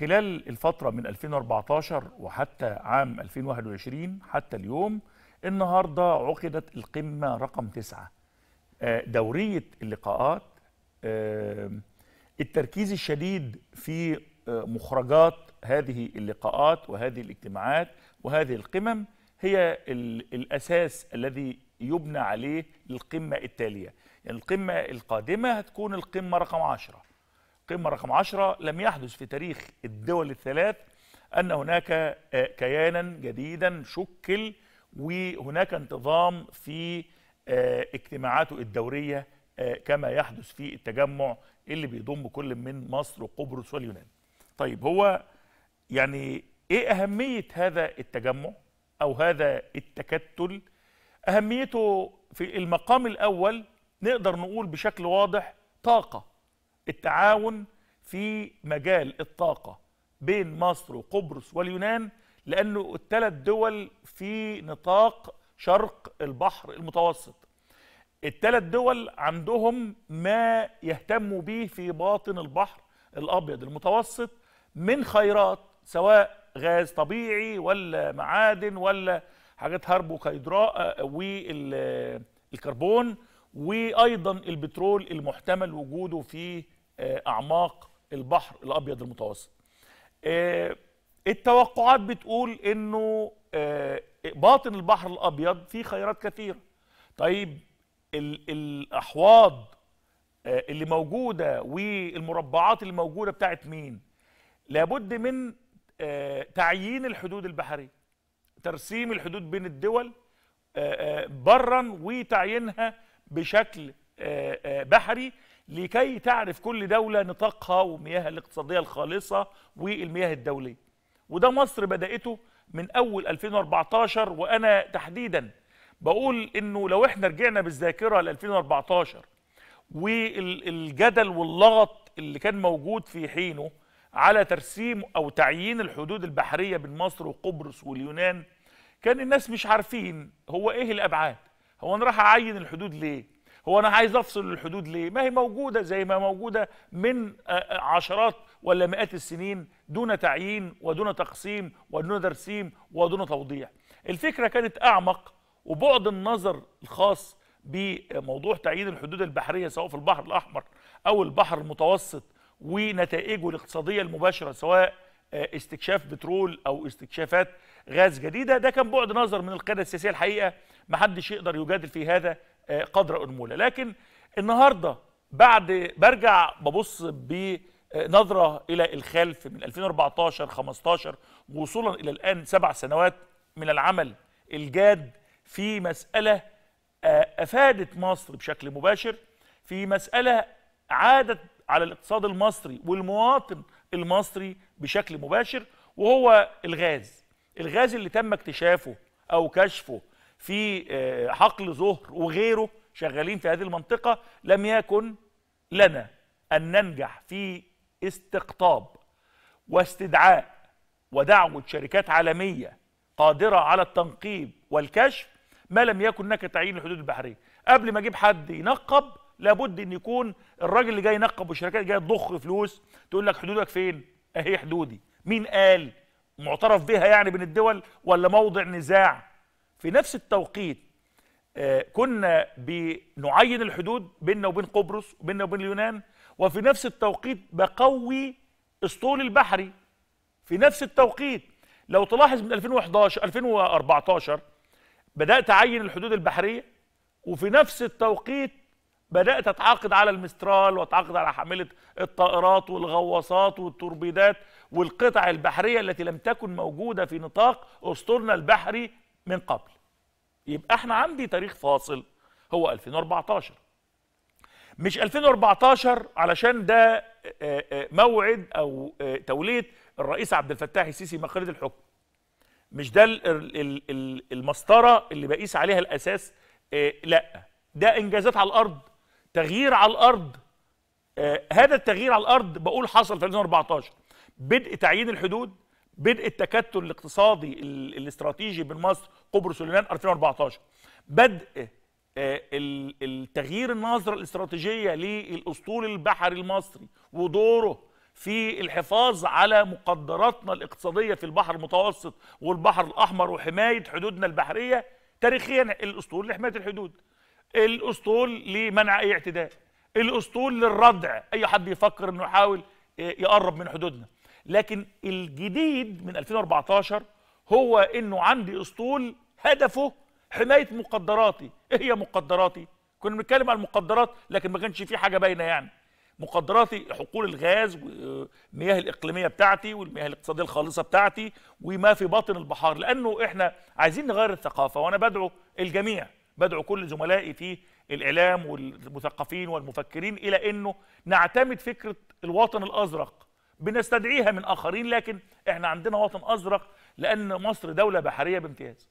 خلال الفترة من 2014 وحتى عام 2021 حتى اليوم النهاردة عقدت القمة رقم تسعة آه، دورية اللقاءات آه، التركيز الشديد في آه، مخرجات هذه اللقاءات وهذه الاجتماعات وهذه القمم هي الأساس الذي يبنى عليه القمة التالية يعني القمة القادمة هتكون القمة رقم عشرة القمة رقم 10 لم يحدث في تاريخ الدول الثلاث أن هناك آه، كيانا جديدا شكل وهناك انتظام في آه، اجتماعاته الدورية آه، كما يحدث في التجمع اللي بيضم كل من مصر وقبرص واليونان طيب هو يعني ايه أهمية هذا التجمع أو هذا التكتل أهميته في المقام الأول نقدر نقول بشكل واضح طاقة التعاون في مجال الطاقة بين مصر وقبرص واليونان لأنه الثلاث دول في نطاق شرق البحر المتوسط الثلاث دول عندهم ما يهتموا به في باطن البحر الأبيض المتوسط من خيرات سواء غاز طبيعي ولا معادن ولا حاجات هربوكيدراء آه، والكربون وأيضا البترول المحتمل وجوده في آه، اعماق البحر الابيض المتوسط آه، التوقعات بتقول انه آه، باطن البحر الابيض فيه خيرات كثيره طيب الاحواض اللي موجوده والمربعات اللي موجوده بتاعت مين لابد من تعيين الحدود البحريه ترسيم الحدود بين الدول برا وتعيينها بشكل بحري لكي تعرف كل دولة نطاقها ومياهها الاقتصادية الخالصة والمياه الدولية وده مصر بدأته من أول 2014 وأنا تحديدا بقول إنه لو إحنا رجعنا بالذاكرة ل 2014 والجدل واللغط اللي كان موجود في حينه على ترسيم أو تعيين الحدود البحرية بين مصر وقبرص واليونان كان الناس مش عارفين هو إيه الأبعاد هو أنا راح أعين الحدود ليه هو انا عايز افصل الحدود ليه ما هي موجوده زي ما موجوده من آه، آه، عشرات ولا مئات السنين دون تعيين ودون تقسيم ودون ترسيم ودون توضيح الفكره كانت اعمق وبعد النظر الخاص بموضوع تعيين الحدود البحريه سواء في البحر الاحمر او البحر المتوسط ونتائجه الاقتصاديه المباشره سواء آه، استكشاف بترول او استكشافات غاز جديده ده كان بعد نظر من القياده السياسيه الحقيقه محدش يقدر يجادل في هذا قدر أنمولة لكن النهاردة بعد برجع ببص بنظرة إلى الخلف من 2014 15 وصولا إلى الآن سبع سنوات من العمل الجاد في مسألة آه، أفادت مصر بشكل مباشر في مسألة عادت على الاقتصاد المصري والمواطن المصري بشكل مباشر وهو الغاز الغاز اللي تم اكتشافه أو كشفه في آه، حقل ظهر وغيره شغالين في هذه المنطقة لم يكن لنا أن ننجح في استقطاب واستدعاء ودعوة شركات عالمية قادرة على التنقيب والكشف ما لم يكن هناك تعيين الحدود البحرية قبل ما اجيب حد ينقب لابد ان يكون الراجل اللي جاي ينقب والشركات جايه تضخ فلوس تقول لك حدودك فين اهي حدودي مين قال معترف بها يعني بين الدول ولا موضع نزاع في نفس التوقيت آه، كنا بنعين الحدود بيننا وبين قبرص وبيننا وبين اليونان وفي نفس التوقيت بقوي اسطول البحري في نفس التوقيت لو تلاحظ من 2011 2014 بدات اعين الحدود البحريه وفي نفس التوقيت بدات اتعاقد على المسترال واتعاقد على حامله الطائرات والغواصات والتوربيدات والقطع البحريه التي لم تكن موجوده في نطاق اسطولنا البحري من قبل يبقى احنا عندي تاريخ فاصل هو 2014 مش 2014 علشان ده موعد او توليه الرئيس عبد الفتاح السيسي مقالة الحكم مش ده المسطره اللي بقيس عليها الاساس لا ده انجازات على الارض تغيير على الارض هذا التغيير على الارض بقول حصل في 2014 بدء تعيين الحدود بدء التكتل الاقتصادي الاستراتيجي بين مصر قبرص واليونان 2014 بدء آه، التغيير النظرة الاستراتيجية للأسطول البحري المصري ودوره في الحفاظ على مقدراتنا الاقتصادية في البحر المتوسط والبحر الأحمر وحماية حدودنا البحرية تاريخيا الأسطول لحماية الحدود الأسطول لمنع أي اعتداء الأسطول للردع أي حد يفكر أنه يحاول آه، يقرب من حدودنا لكن الجديد من 2014 هو انه عندي اسطول هدفه حمايه مقدراتي ايه هي مقدراتي كنا بنتكلم عن المقدرات لكن ما كانش في حاجه باينه يعني مقدراتي حقول الغاز والمياه الاقليميه بتاعتي والمياه الاقتصاديه الخالصه بتاعتي وما في باطن البحار لانه احنا عايزين نغير الثقافه وانا بدعو الجميع بدعو كل زملائي في الاعلام والمثقفين والمفكرين الى انه نعتمد فكره الوطن الازرق بنستدعيها من اخرين لكن احنا عندنا وطن ازرق لان مصر دوله بحريه بامتياز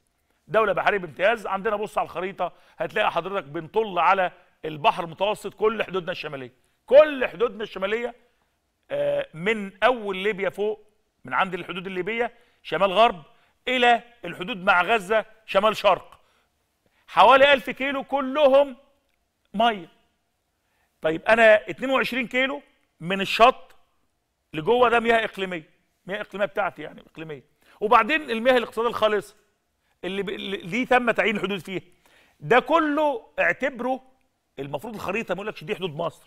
دوله بحريه بامتياز عندنا بص على الخريطه هتلاقي حضرتك بنطل على البحر المتوسط كل حدودنا الشماليه كل حدودنا الشماليه آه، من اول ليبيا فوق من عند الحدود الليبيه شمال غرب الى الحدود مع غزه شمال شرق حوالي 1000 كيلو كلهم ميه طيب انا 22 كيلو من الشط اللي جوه ده مياه اقليميه مياه اقليميه بتاعتي يعني اقليميه وبعدين المياه الاقتصاديه الخالصه اللي ب... دي تم تعيين الحدود فيها ده كله اعتبره المفروض الخريطه ما يقولكش دي حدود مصر